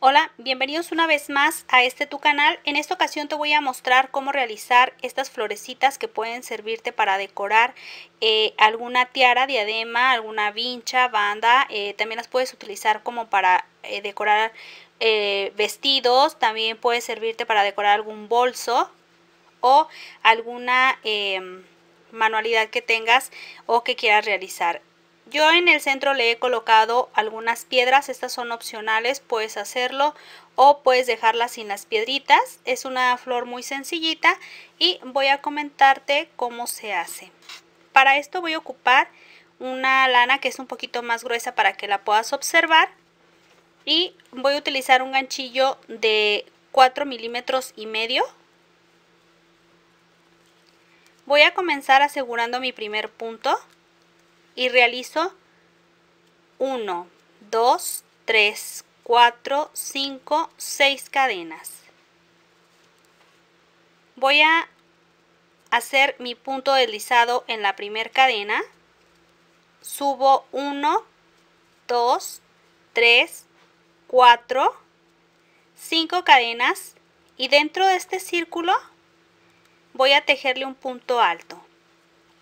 Hola, bienvenidos una vez más a este tu canal. En esta ocasión te voy a mostrar cómo realizar estas florecitas que pueden servirte para decorar eh, alguna tiara, diadema, alguna vincha, banda. Eh, también las puedes utilizar como para eh, decorar vestidos. También puede servirte para decorar algún bolso o alguna manualidad que tengas o que quieras realizar. Yo en el centro le he colocado algunas piedras, estas son opcionales, puedes hacerlo o puedes dejarlas sin las piedritas. Es una flor muy sencillita y voy a comentarte cómo se hace. Para esto voy a ocupar una lana que es un poquito más gruesa para que la puedas observar y voy a utilizar un ganchillo de 4 milímetros y medio voy a comenzar asegurando mi primer punto y realizo 1, 2, 3, 4, 5, 6 cadenas. Voy a hacer mi punto deslizado en la primera cadena. Subo 1, 2, 3, 4, 5 cadenas y dentro de este círculo voy a tejerle un punto alto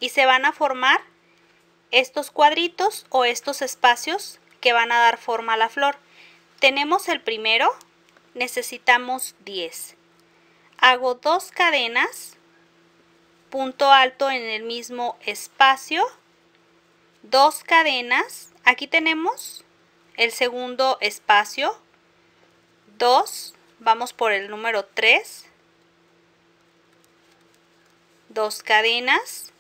y se van a formar estos cuadritos o estos espacios que van a dar forma a la flor. Tenemos el primero, necesitamos 10. Hago dos cadenas, punto alto en el mismo espacio, dos cadenas, aquí tenemos el segundo espacio, dos. vamos por el número 3, dos cadenas,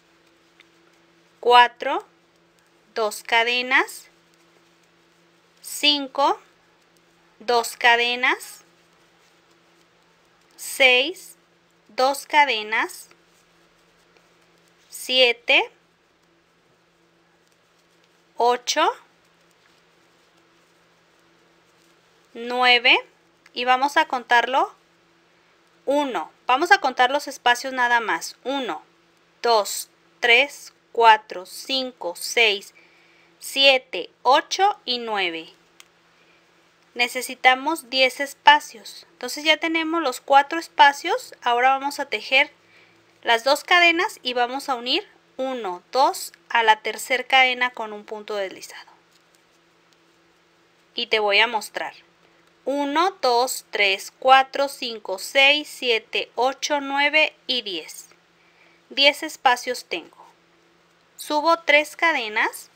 4, dos cadenas, 5, dos cadenas, 6, 2 cadenas, 7, 8, 9 y vamos a contarlo 1. Vamos a contar los espacios nada más. 1, 2, 3, 4, 5, 6, 7. 7, 8 y 9. Necesitamos 10 espacios. Entonces ya tenemos los 4 espacios. Ahora vamos a tejer las dos cadenas y vamos a unir 1, 2 a la tercera cadena con un punto deslizado. Y te voy a mostrar. 1, 2, 3, 4, 5, 6, 7, 8, 9 y 10. 10 espacios tengo. Subo 3 cadenas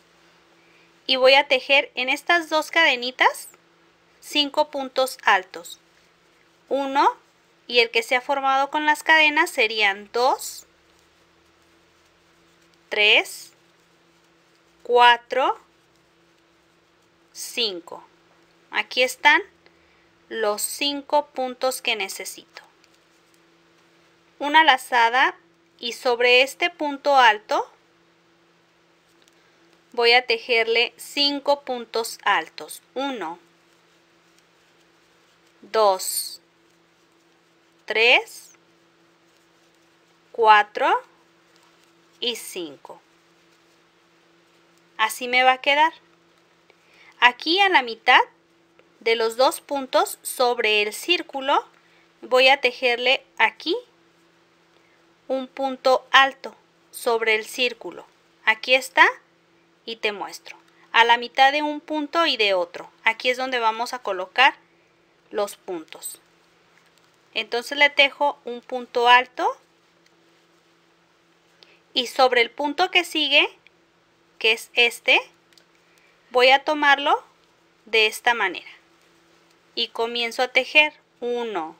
y voy a tejer en estas dos cadenitas cinco puntos altos. 1 y el que se ha formado con las cadenas serían 2, 3, 4, 5. Aquí están los cinco puntos que necesito. Una lazada y sobre este punto alto voy a tejerle 5 puntos altos. 1, 2, 3, 4 y 5. Así me va a quedar. Aquí a la mitad de los dos puntos sobre el círculo voy a tejerle aquí un punto alto sobre el círculo. Aquí está y te muestro. A la mitad de un punto y de otro. Aquí es donde vamos a colocar los puntos. Entonces le tejo un punto alto y sobre el punto que sigue, que es este, voy a tomarlo de esta manera y comienzo a tejer 1,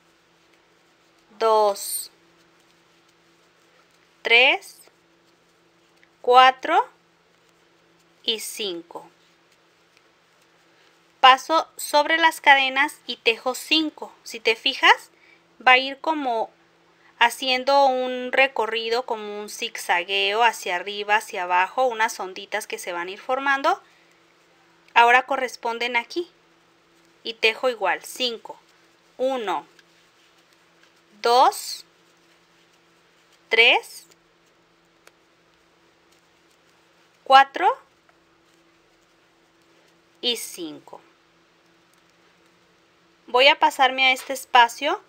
2, 3, 4 y 5. Paso sobre las cadenas y tejo 5. Si te fijas, va a ir como haciendo un recorrido, como un zigzagueo hacia arriba, hacia abajo, unas onditas que se van a ir formando. Ahora corresponden aquí. Y tejo igual, 5, 1, 2, 3, 4, y 5. Voy a pasarme a este espacio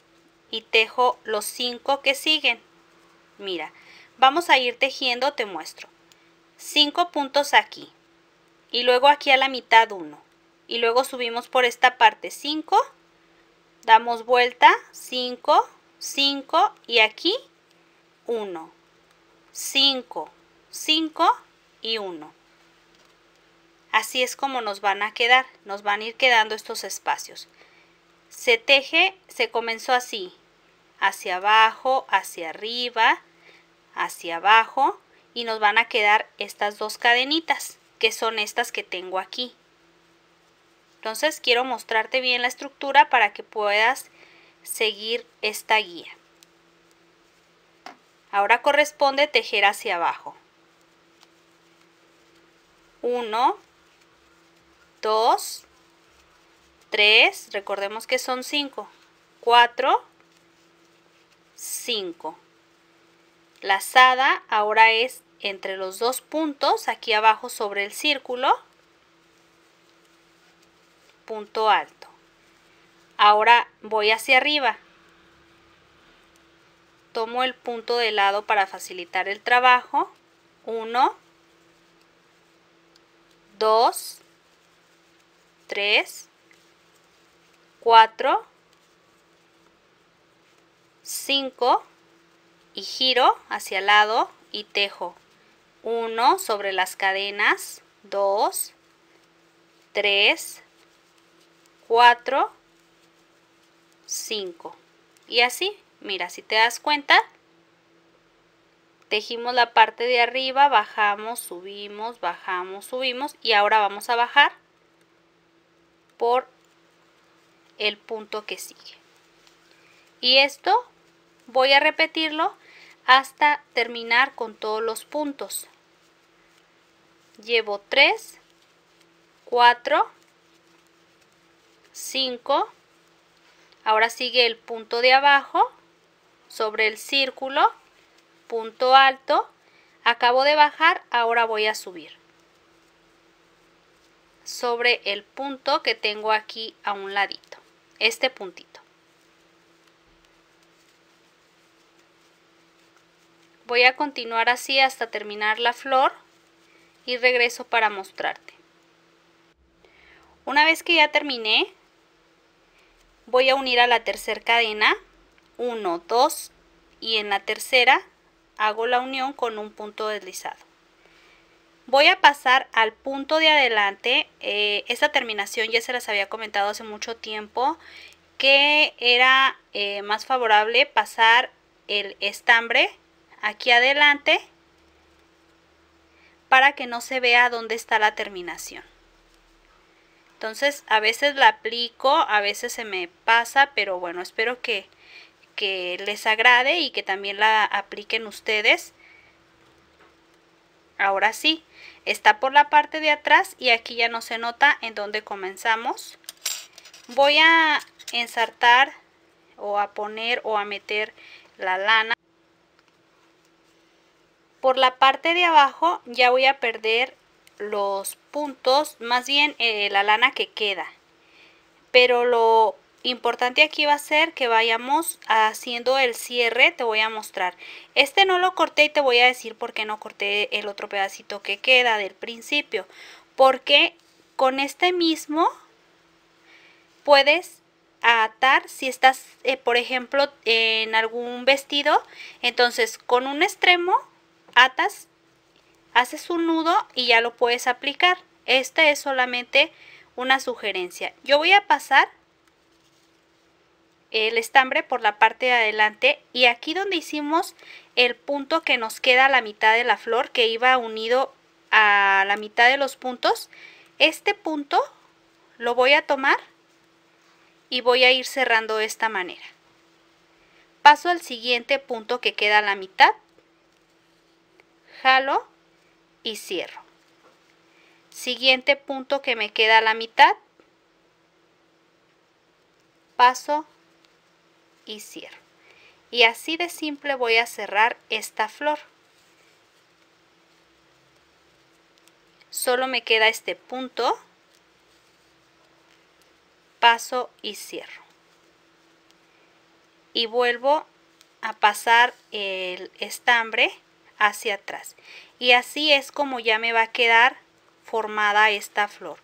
y tejo los 5 que siguen. Mira, vamos a ir tejiendo, te muestro. 5 puntos aquí y luego aquí a la mitad 1 y luego subimos por esta parte 5, damos vuelta 5, 5 y aquí 1, 5, 5 y 1. Así es como nos van a quedar, nos van a ir quedando estos espacios. Se teje, se comenzó así, hacia abajo, hacia arriba, hacia abajo y nos van a quedar estas dos cadenitas que son estas que tengo aquí. Entonces quiero mostrarte bien la estructura para que puedas seguir esta guía. Ahora corresponde tejer hacia abajo. 1, 2, 3, recordemos que son 5, 4, 5. lazada ahora es entre los dos puntos, aquí abajo sobre el círculo, punto alto. Ahora voy hacia arriba. Tomo el punto de lado para facilitar el trabajo. 1, 2, 3, 4, 5 y giro hacia el lado y tejo 1 sobre las cadenas 2, 3, 4, 5 y así, mira, si te das cuenta tejimos la parte de arriba, bajamos, subimos, bajamos, subimos y ahora vamos a bajar por el punto que sigue. Y esto voy a repetirlo hasta terminar con todos los puntos. Llevo 3, 4, 5. Ahora sigue el punto de abajo sobre el círculo, punto alto. Acabo de bajar, ahora voy a subir sobre el punto que tengo aquí a un ladito, este puntito. Voy a continuar así hasta terminar la flor y regreso para mostrarte. Una vez que ya terminé, voy a unir a la tercera cadena 1, 2 y en la tercera hago la unión con un punto deslizado. Voy a pasar al punto de adelante. Eh, esta terminación ya se las había comentado hace mucho tiempo que era eh, más favorable pasar el estambre aquí adelante para que no se vea dónde está la terminación. Entonces a veces la aplico, a veces se me pasa, pero bueno, espero que, que les agrade y que también la apliquen ustedes. Ahora sí, está por la parte de atrás y aquí ya no se nota en donde comenzamos voy a ensartar o a poner o a meter la lana por la parte de abajo ya voy a perder los puntos más bien eh, la lana que queda pero lo importante aquí va a ser que vayamos haciendo el cierre, te voy a mostrar. Este no lo corté y te voy a decir por qué no corté el otro pedacito que queda del principio. Porque con este mismo puedes atar si estás, eh, por ejemplo, en algún vestido. Entonces con un extremo atas, haces un nudo y ya lo puedes aplicar. Esta es solamente una sugerencia. Yo voy a pasar el estambre por la parte de adelante y aquí donde hicimos el punto que nos queda la mitad de la flor que iba unido a la mitad de los puntos este punto lo voy a tomar y voy a ir cerrando de esta manera paso al siguiente punto que queda a la mitad jalo y cierro siguiente punto que me queda a la mitad paso y cierro. Y así de simple voy a cerrar esta flor. Solo me queda este punto, paso y cierro. Y vuelvo a pasar el estambre hacia atrás. Y así es como ya me va a quedar formada esta flor.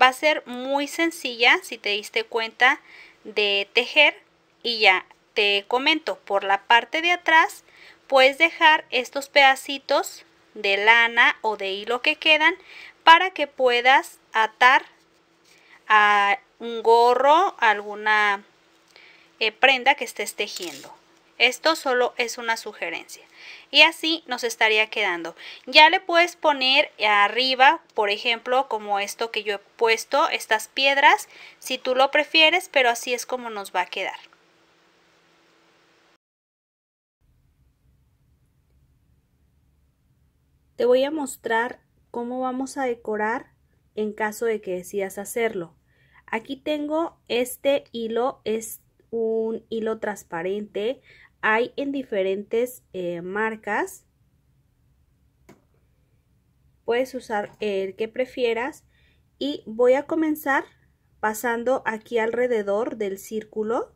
Va a ser muy sencilla, si te diste cuenta, de tejer y ya te comento por la parte de atrás puedes dejar estos pedacitos de lana o de hilo que quedan para que puedas atar a un gorro alguna eh, prenda que estés tejiendo esto solo es una sugerencia y así nos estaría quedando ya le puedes poner arriba por ejemplo como esto que yo he puesto estas piedras si tú lo prefieres pero así es como nos va a quedar Te voy a mostrar cómo vamos a decorar en caso de que decidas hacerlo. Aquí tengo este hilo, es un hilo transparente, hay en diferentes eh, marcas. Puedes usar el que prefieras y voy a comenzar pasando aquí alrededor del círculo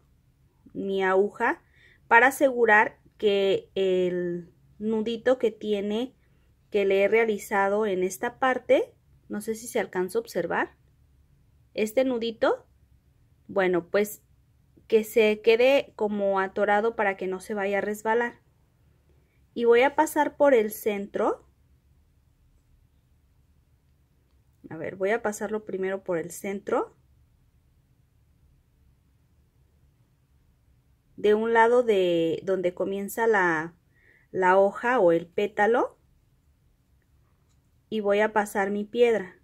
mi aguja para asegurar que el nudito que tiene que le he realizado en esta parte, no sé si se alcanza a observar, este nudito, bueno, pues que se quede como atorado para que no se vaya a resbalar. Y voy a pasar por el centro. A ver, voy a pasarlo primero por el centro. De un lado de donde comienza la, la hoja o el pétalo y voy a pasar mi piedra.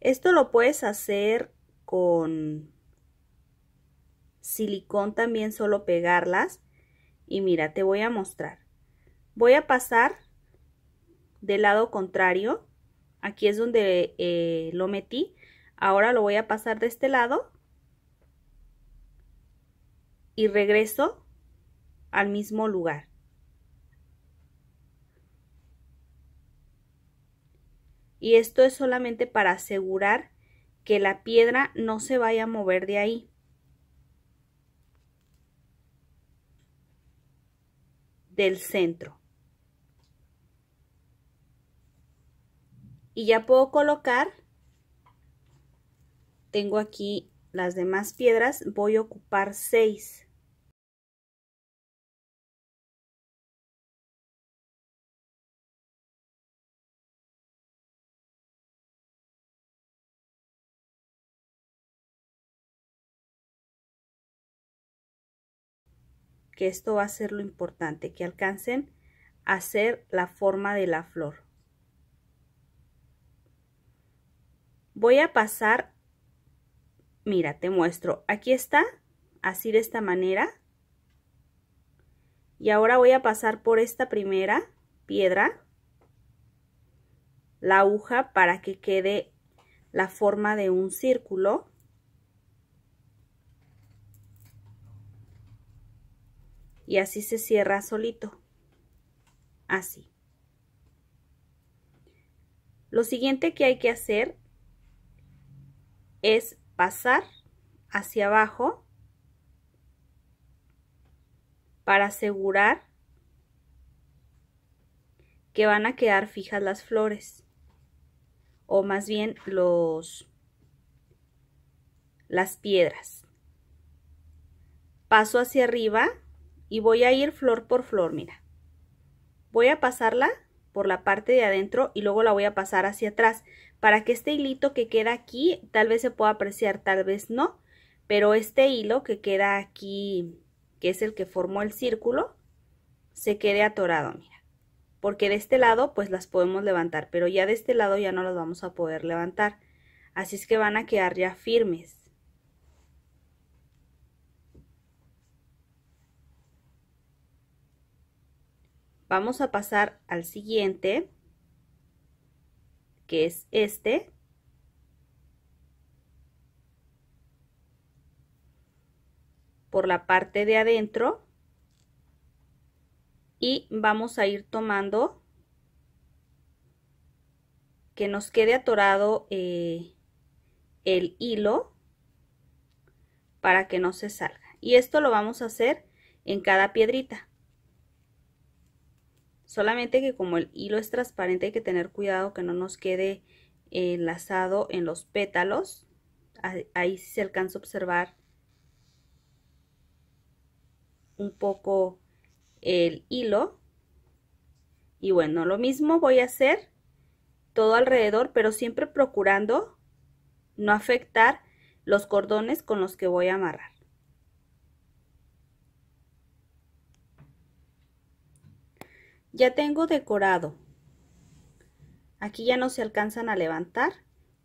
Esto lo puedes hacer con silicón también, solo pegarlas. Y mira, te voy a mostrar. Voy a pasar del lado contrario. Aquí es donde eh, lo metí. Ahora lo voy a pasar de este lado. Y regreso al mismo lugar. y esto es solamente para asegurar que la piedra no se vaya a mover de ahí. del centro. Y ya puedo colocar, tengo aquí las demás piedras, voy a ocupar 6. que esto va a ser lo importante, que alcancen a hacer la forma de la flor. Voy a pasar, mira, te muestro, aquí está, así de esta manera. Y ahora voy a pasar por esta primera piedra, la aguja para que quede la forma de un círculo. y así se cierra solito. Así. Lo siguiente que hay que hacer es pasar hacia abajo para asegurar que van a quedar fijas las flores o más bien los las piedras paso hacia arriba y voy a ir flor por flor, mira. Voy a pasarla por la parte de adentro y luego la voy a pasar hacia atrás para que este hilito que queda aquí tal vez se pueda apreciar, tal vez no, pero este hilo que queda aquí, que es el que formó el círculo, se quede atorado, mira. Porque de este lado pues las podemos levantar, pero ya de este lado ya no las vamos a poder levantar. Así es que van a quedar ya firmes. Vamos a pasar al siguiente, que es este. Por la parte de adentro. Y vamos a ir tomando que nos quede atorado eh, el hilo para que no se salga. Y esto lo vamos a hacer en cada piedrita. Solamente que como el hilo es transparente hay que tener cuidado que no nos quede enlazado en los pétalos. Ahí se alcanza a observar un poco el hilo. Y bueno, lo mismo voy a hacer todo alrededor, pero siempre procurando no afectar los cordones con los que voy a amarrar. Ya tengo decorado. Aquí ya no se alcanzan a levantar.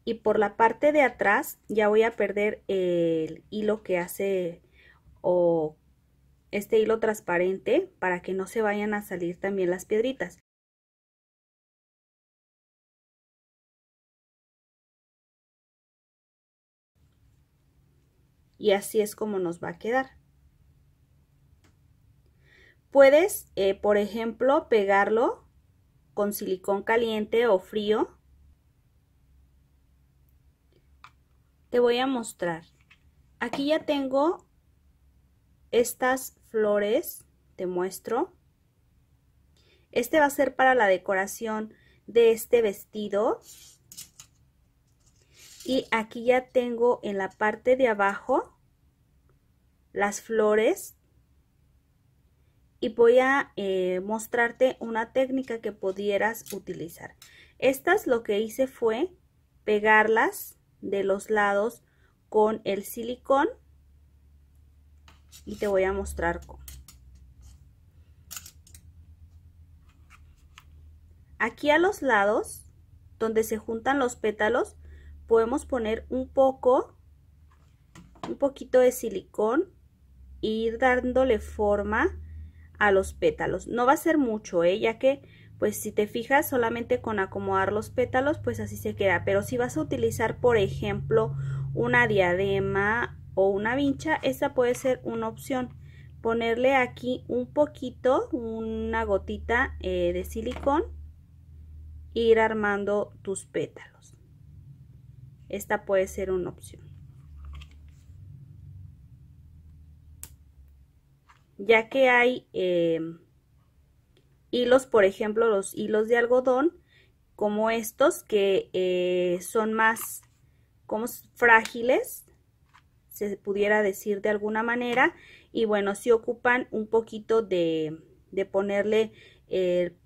Y por la parte de atrás ya voy a perder el hilo que hace o este hilo transparente para que no se vayan a salir también las piedritas. Y así es como nos va a quedar. Puedes, eh, por ejemplo, pegarlo con silicón caliente o frío. Te voy a mostrar. Aquí ya tengo estas flores, te muestro. Este va a ser para la decoración de este vestido. Y aquí ya tengo en la parte de abajo las flores y voy a eh, mostrarte una técnica que pudieras utilizar. Estas lo que hice fue pegarlas de los lados con el silicón y te voy a mostrar cómo. Aquí a los lados, donde se juntan los pétalos, podemos poner un poco, un poquito de silicón y ir dándole forma a los pétalos. No va a ser mucho, ¿eh? ya que pues si te fijas solamente con acomodar los pétalos pues así se queda. Pero si vas a utilizar por ejemplo una diadema o una vincha, esta puede ser una opción. Ponerle aquí un poquito, una gotita eh, de silicón ir armando tus pétalos. Esta puede ser una opción. ya que hay eh, hilos, por ejemplo, los hilos de algodón, como estos, que eh, son más como frágiles, se pudiera decir de alguna manera, y bueno, si ocupan un poquito de, ponerle el,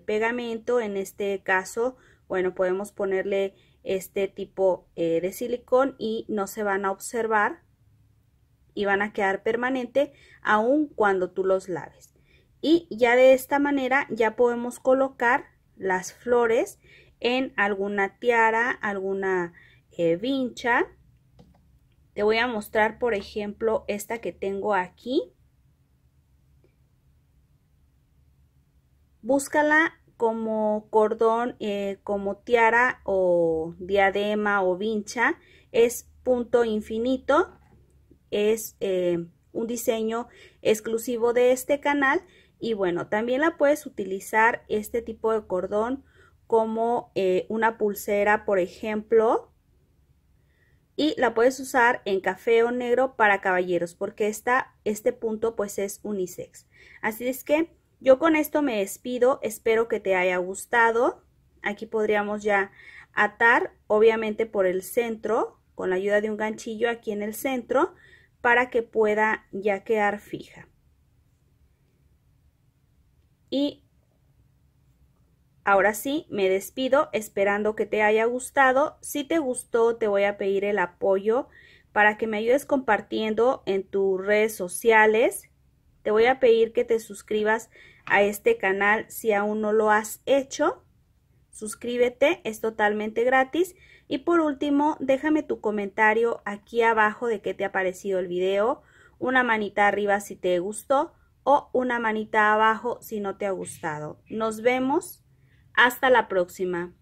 pegamento, en este caso, bueno, podemos ponerle este tipo eh, de silicón y no se van a observar y van a quedar permanente aún cuando tú los laves. Y ya de esta manera ya podemos colocar las flores en alguna tiara, alguna eh, vincha. Te voy a mostrar, por ejemplo, esta que tengo aquí. Búscala como cordón, eh, como tiara o diadema o vincha. Es punto infinito es eh, un diseño exclusivo de este canal y bueno, también la puedes utilizar este tipo de cordón como eh, una pulsera, por ejemplo, y la puedes usar en café o negro para caballeros porque esta, este punto pues es unisex. Así es que yo con esto me despido, espero que te haya gustado. Aquí podríamos ya atar, obviamente por el centro, con la ayuda de un ganchillo aquí en el centro, para que pueda ya quedar fija. Y ahora sí, me despido esperando que te haya gustado. Si te gustó, te voy a pedir el apoyo para que me ayudes compartiendo en tus redes sociales. Te voy a pedir que te suscribas a este canal si aún no lo has hecho. Suscríbete, es totalmente gratis. Y por último, déjame tu comentario aquí abajo de qué te ha parecido el video, una manita arriba si te gustó o una manita abajo si no te ha gustado. Nos vemos. Hasta la próxima.